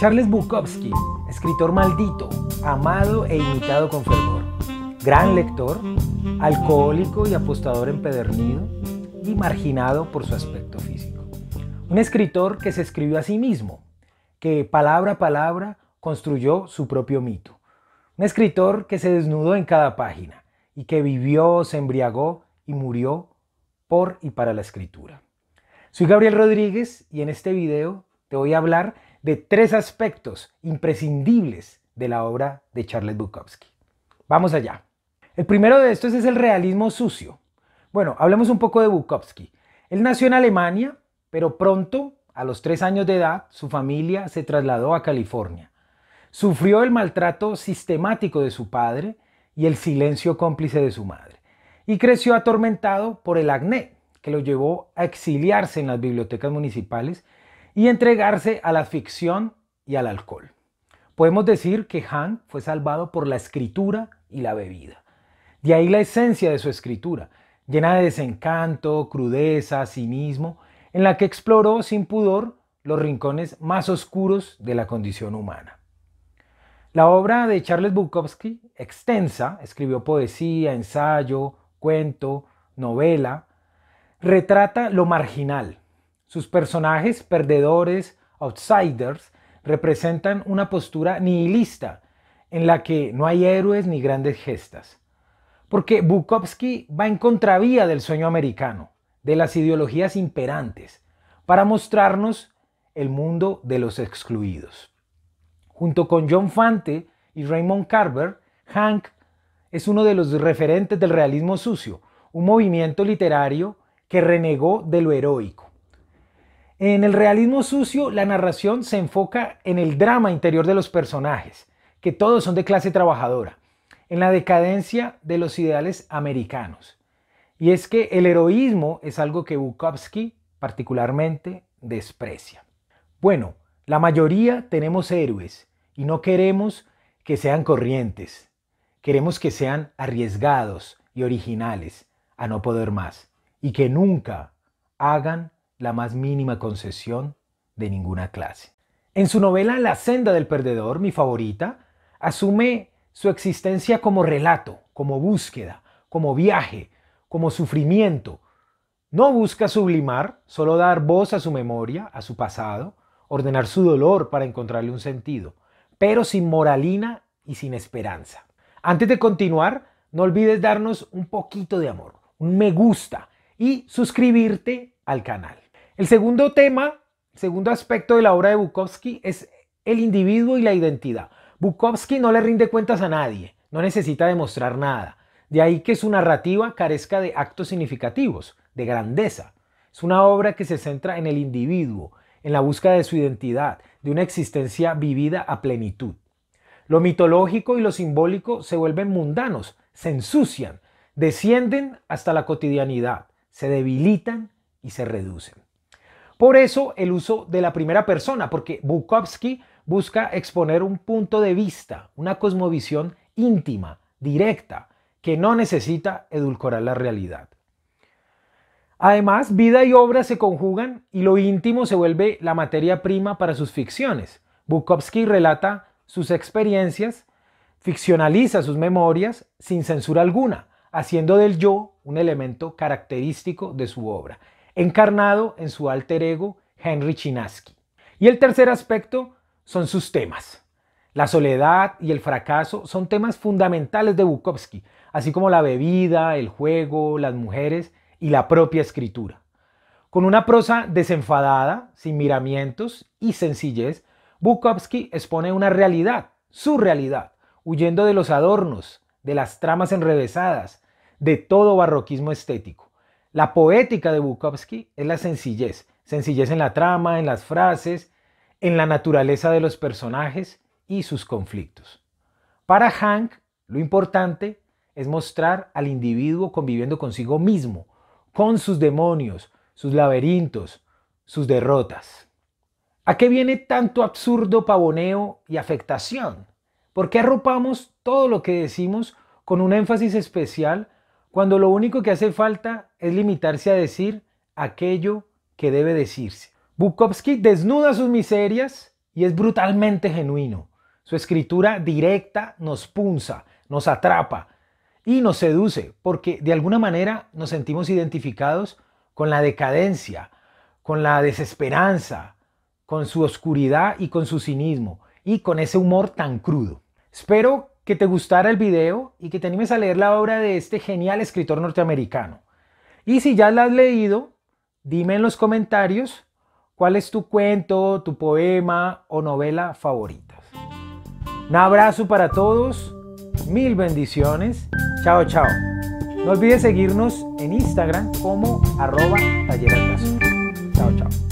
Charles Bukowski, escritor maldito, amado e imitado con fervor, gran lector, alcohólico y apostador empedernido y marginado por su aspecto físico. Un escritor que se escribió a sí mismo, que palabra a palabra construyó su propio mito. Un escritor que se desnudó en cada página y que vivió, se embriagó y murió por y para la escritura. Soy Gabriel Rodríguez y en este video te voy a hablar de tres aspectos imprescindibles de la obra de Charles Bukowski. Vamos allá. El primero de estos es el realismo sucio. Bueno, hablemos un poco de Bukowski. Él nació en Alemania, pero pronto, a los tres años de edad, su familia se trasladó a California. Sufrió el maltrato sistemático de su padre y el silencio cómplice de su madre. Y creció atormentado por el acné, que lo llevó a exiliarse en las bibliotecas municipales y entregarse a la ficción y al alcohol. Podemos decir que Han fue salvado por la escritura y la bebida. De ahí la esencia de su escritura, llena de desencanto, crudeza, cinismo, en la que exploró sin pudor los rincones más oscuros de la condición humana. La obra de Charles Bukowski, extensa, escribió poesía, ensayo, cuento, novela, retrata lo marginal, sus personajes perdedores, outsiders, representan una postura nihilista en la que no hay héroes ni grandes gestas. Porque Bukowski va en contravía del sueño americano, de las ideologías imperantes, para mostrarnos el mundo de los excluidos. Junto con John Fante y Raymond Carver, Hank es uno de los referentes del realismo sucio, un movimiento literario que renegó de lo heroico en el realismo sucio, la narración se enfoca en el drama interior de los personajes, que todos son de clase trabajadora, en la decadencia de los ideales americanos. Y es que el heroísmo es algo que Bukowski particularmente desprecia. Bueno, la mayoría tenemos héroes y no queremos que sean corrientes. Queremos que sean arriesgados y originales a no poder más y que nunca hagan la más mínima concesión de ninguna clase. En su novela La senda del perdedor, mi favorita, asume su existencia como relato, como búsqueda, como viaje, como sufrimiento. No busca sublimar, solo dar voz a su memoria, a su pasado, ordenar su dolor para encontrarle un sentido, pero sin moralina y sin esperanza. Antes de continuar, no olvides darnos un poquito de amor, un me gusta y suscribirte al canal. El segundo tema, segundo aspecto de la obra de Bukowski es el individuo y la identidad. Bukowski no le rinde cuentas a nadie, no necesita demostrar nada. De ahí que su narrativa carezca de actos significativos, de grandeza. Es una obra que se centra en el individuo, en la búsqueda de su identidad, de una existencia vivida a plenitud. Lo mitológico y lo simbólico se vuelven mundanos, se ensucian, descienden hasta la cotidianidad, se debilitan y se reducen. Por eso el uso de la primera persona, porque Bukowski busca exponer un punto de vista, una cosmovisión íntima, directa, que no necesita edulcorar la realidad. Además, vida y obra se conjugan y lo íntimo se vuelve la materia prima para sus ficciones. Bukowski relata sus experiencias, ficcionaliza sus memorias sin censura alguna, haciendo del yo un elemento característico de su obra encarnado en su alter ego Henry Chinaski. Y el tercer aspecto son sus temas. La soledad y el fracaso son temas fundamentales de Bukowski, así como la bebida, el juego, las mujeres y la propia escritura. Con una prosa desenfadada, sin miramientos y sencillez, Bukowski expone una realidad, su realidad, huyendo de los adornos, de las tramas enrevesadas, de todo barroquismo estético. La poética de Bukowski es la sencillez, sencillez en la trama, en las frases, en la naturaleza de los personajes y sus conflictos. Para Hank, lo importante es mostrar al individuo conviviendo consigo mismo, con sus demonios, sus laberintos, sus derrotas. ¿A qué viene tanto absurdo pavoneo y afectación? ¿Por qué arropamos todo lo que decimos con un énfasis especial cuando lo único que hace falta es limitarse a decir aquello que debe decirse. Bukowski desnuda sus miserias y es brutalmente genuino. Su escritura directa nos punza, nos atrapa y nos seduce porque de alguna manera nos sentimos identificados con la decadencia, con la desesperanza, con su oscuridad y con su cinismo y con ese humor tan crudo. Espero que te gustara el video y que te animes a leer la obra de este genial escritor norteamericano. Y si ya la has leído, dime en los comentarios cuál es tu cuento, tu poema o novela favorita. Un abrazo para todos, mil bendiciones, chao chao. No olvides seguirnos en Instagram como arroba caso. Chao chao.